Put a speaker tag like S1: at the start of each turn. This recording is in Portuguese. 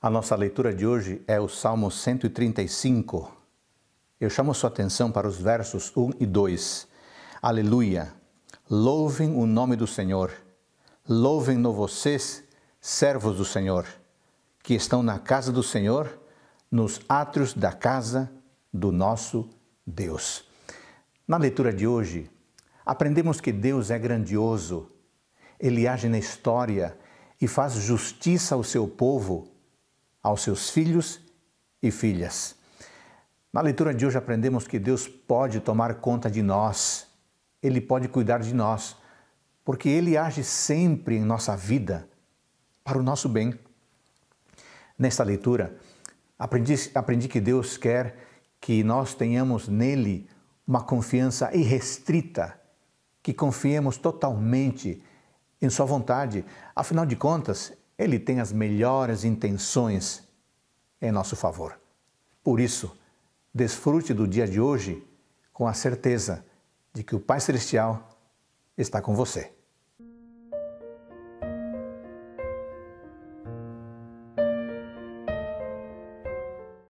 S1: A nossa leitura de hoje é o Salmo 135. Eu chamo sua atenção para os versos 1 e 2. Aleluia! Louvem o nome do Senhor. Louvem-no vocês, servos do Senhor, que estão na casa do Senhor, nos átrios da casa do nosso Deus. Na leitura de hoje, aprendemos que Deus é grandioso. Ele age na história e faz justiça ao seu povo aos seus filhos e filhas. Na leitura de hoje aprendemos que Deus pode tomar conta de nós, Ele pode cuidar de nós, porque Ele age sempre em nossa vida para o nosso bem. Nesta leitura, aprendi, aprendi que Deus quer que nós tenhamos nele uma confiança irrestrita, que confiemos totalmente em Sua vontade. Afinal de contas, ele tem as melhores intenções em nosso favor. Por isso, desfrute do dia de hoje com a certeza de que o Pai Celestial está com você.